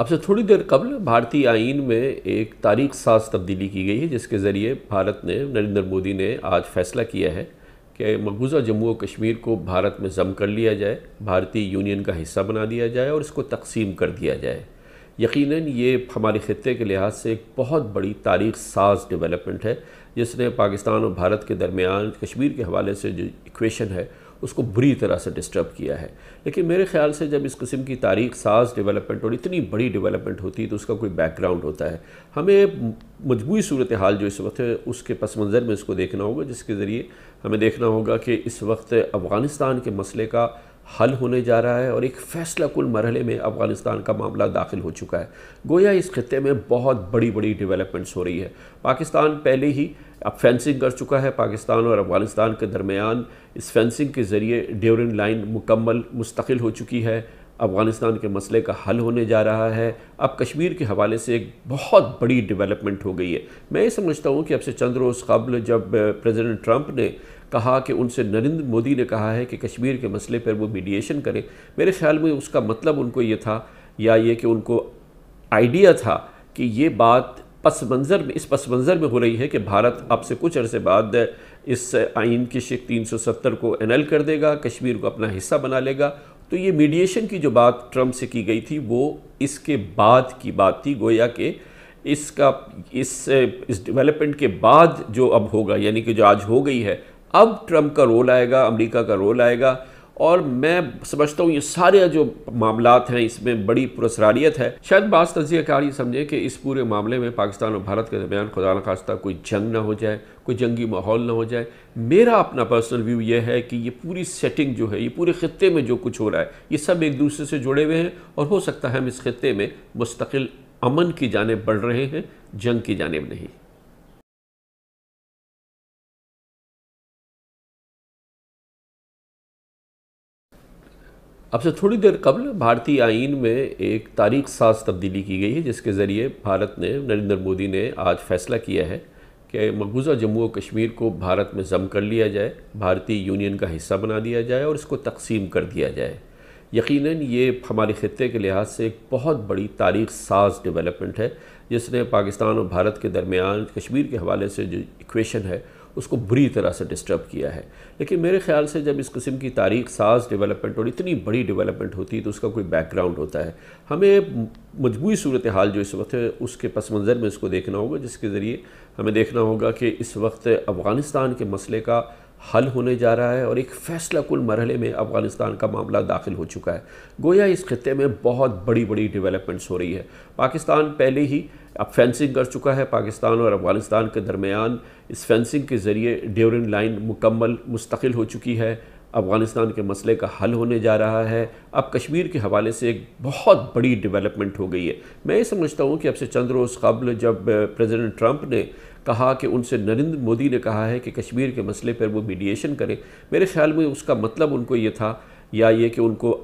اب سے تھوڑی دیر قبل بھارتی آئین میں ایک تاریخ ساز تبدیلی کی گئی ہے جس کے ذریعے بھارت نے نریندر مودی نے آج فیصلہ کیا ہے کہ مقبوضہ جموں و کشمیر کو بھارت میں ضم کر لیا جائے بھارتی یونین کا حصہ بنا دیا جائے اور اس کو تقسیم کر دیا جائے یقیناً یہ ہمارے خطے کے لحاظ سے ایک بہت بڑی تاریخ ساز ڈیولپمنٹ ہے جس نے پاکستان اور بھارت کے درمیان کشمیر کے حوالے سے جو ایکویشن ہے اس کو بری طرح سے ڈسٹرب کیا ہے لیکن میرے خیال سے جب اس قسم کی تاریخ ساز ڈیولپمنٹ اور اتنی بڑی ڈیولپمنٹ ہوتی ہے تو اس کا کوئی بیک گراؤنڈ ہوتا ہے ہمیں مجموعی صورتحال جو اس وقت ہے اس کے پس منظر میں اس کو دیکھنا ہوگا جس کے ذریعے ہمیں دیکھنا ہوگا کہ اس وقت افغانستان کے مسئلے کا حل ہونے جا رہا ہے اور ایک فیصلہ کل مرحلے میں افغانستان کا معاملہ داخل ہو چکا ہے گویا اس خطے میں بہت بڑی بڑی ڈیولپمنٹس ہو رہی ہے پاکستان پہلے ہی اب فینسنگ کر چکا ہے پاکستان اور افغانستان کے درمیان اس فینسنگ کے ذریعے ڈیورن لائن مکمل مستقل ہو چکی ہے افغانستان کے مسئلے کا حل ہونے جا رہا ہے اب کشمیر کے حوالے سے ایک بہت بڑی ڈیولپمنٹ ہو گئی ہے میں یہ سمجھتا ہوں کہ اب سے چند روز قبل جب پریزیڈنٹ ٹرمپ نے کہا کہ ان سے نریندر مودی نے کہا ہے کہ کشمیر کے مسئلے پر وہ میڈیشن کرے میرے خیال میں اس کا مطلب ان کو یہ تھا یا یہ کہ ان کو آئیڈیا تھا کہ یہ بات پس منظر میں اس پس منظر میں ہو رہی ہے کہ بھارت اب سے کچھ عرصے بعد اس آئین کی شک تین سو ستر کو انل کر دے گا کشمیر کو اپنا حصہ بنا لے گا تو یہ میڈیشن کی جو بات ٹرمپ سے کی گئی تھی وہ اس کے بعد کی بات تھی گویا کہ اس کا اس اس ڈیولپمنٹ کے بعد جو اب ہوگا یعنی کہ جو آج ہو گئی ہے اب ٹرمپ کا رول آئے گا امریکہ کا رول آئے گا اور میں سمجھتا ہوں یہ سارے جو معاملات ہیں اس میں بڑی پرسراریت ہے شاید بعض تجزیہ کار یہ سمجھیں کہ اس پورے معاملے میں پاکستان اور بھارت کے درمیان خدا نخواستہ کوئی جنگ نہ ہو جائے کوئی جنگی ماحول نہ ہو جائے میرا اپنا پرسنل ویو یہ ہے کہ یہ پوری سیٹنگ جو ہے یہ پورے خطے میں جو کچھ ہو رہا ہے یہ سب ایک دوسرے سے جڑے ہوئے ہیں اور ہو سکتا ہے ہم اس خطے میں مستقل امن کی جانب بڑھ رہے ہیں جنگ کی جانب نہیں اب سے تھوڑی دیر قبل بھارتی آئین میں ایک تاریخ ساز تبدیلی کی گئی ہے جس کے ذریعے بھارت نے نریندر مودی نے آج فیصلہ کیا ہے کہ مقبوضہ جموں و کشمیر کو بھارت میں ضم کر لیا جائے بھارتی یونین کا حصہ بنا دیا جائے اور اس کو تقسیم کر دیا جائے یقیناً یہ ہمارے خطے کے لحاظ سے ایک بہت بڑی تاریخ ساز ڈیولپمنٹ ہے جس نے پاکستان اور بھارت کے درمیان کشمیر کے حوالے سے جو ایکویشن ہے اس کو بری طرح سے ڈسٹرب کیا ہے لیکن میرے خیال سے جب اس قسم کی تاریخ ساز ڈیولپمنٹ اور اتنی بڑی ڈیولپمنٹ ہوتی ہے تو اس کا کوئی بیک گراؤنڈ ہوتا ہے ہمیں مجموعی صورتحال جو اس وقت ہے اس کے پس منظر میں اس کو دیکھنا ہوگا جس کے ذریعے ہمیں دیکھنا ہوگا کہ اس وقت افغانستان کے مسئلے کا حل ہونے جا رہا ہے اور ایک فیصلہ کل مرحلے میں افغانستان کا معاملہ داخل ہو چکا ہے گویا اس خطے میں بہت بڑی بڑی ڈیولپمنٹس ہو رہی ہے پاکستان پہلے ہی اب فینسنگ کر چکا ہے پاکستان اور افغانستان کے درمیان اس فینسنگ کے ذریعے ڈیورن لائن مکمل مستقل ہو چکی ہے افغانستان کے مسئلے کا حل ہونے جا رہا ہے اب کشمیر کے حوالے سے ایک بہت بڑی ڈیولپمنٹ ہو گئی ہے میں یہ سمجھتا ہوں کہ اب سے چند روز قبل جب پریزیڈنٹ ٹرمپ نے کہا کہ ان سے نریندر مودی نے کہا ہے کہ کشمیر کے مسئلے پر وہ میڈییشن کرے میرے خیال میں اس کا مطلب ان کو یہ تھا یا یہ کہ ان کو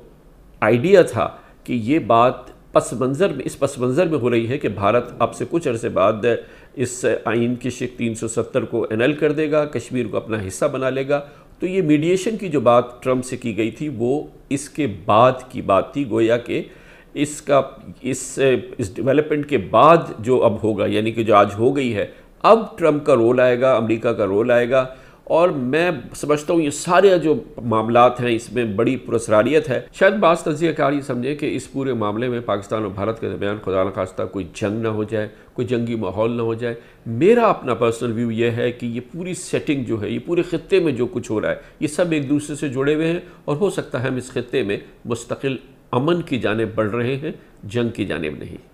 آئیڈیا تھا کہ یہ بات پس منظر میں اس پس منظر میں ہو رہی ہے کہ بھارت اب سے کچھ عرصے بعد اس آئین کی شک تین سو ستر کو انیل کر دے گا کشمیر کو اپنا حصہ بنا لے گا تو یہ میڈیشن کی جو بات ٹرمپ سے کی گئی تھی وہ اس کے بعد کی بات تھی گویا کہ اس کا اس اس ڈیولپمنٹ کے بعد جو اب ہوگا یعنی کہ جو آج ہو گئی ہے اب ٹرمپ کا رول آئے گا امریکہ کا رول آئے گا اور میں سمجھتا ہوں یہ سارے جو معاملات ہیں اس میں بڑی پرسراریت ہے شاید بعض تجزیہ کار یہ کہ اس پورے معاملے میں پاکستان اور بھارت کے درمیان خدا نخواستہ کوئی جنگ نہ ہو جائے کوئی جنگی ماحول نہ ہو جائے میرا اپنا پرسنل ویو یہ ہے کہ یہ پوری سیٹنگ جو ہے یہ پورے خطے میں جو کچھ ہو رہا ہے یہ سب ایک دوسرے سے جڑے ہوئے ہیں اور ہو سکتا ہے ہم اس خطے میں مستقل امن کی جانب بڑھ رہے ہیں جنگ کی جانب نہیں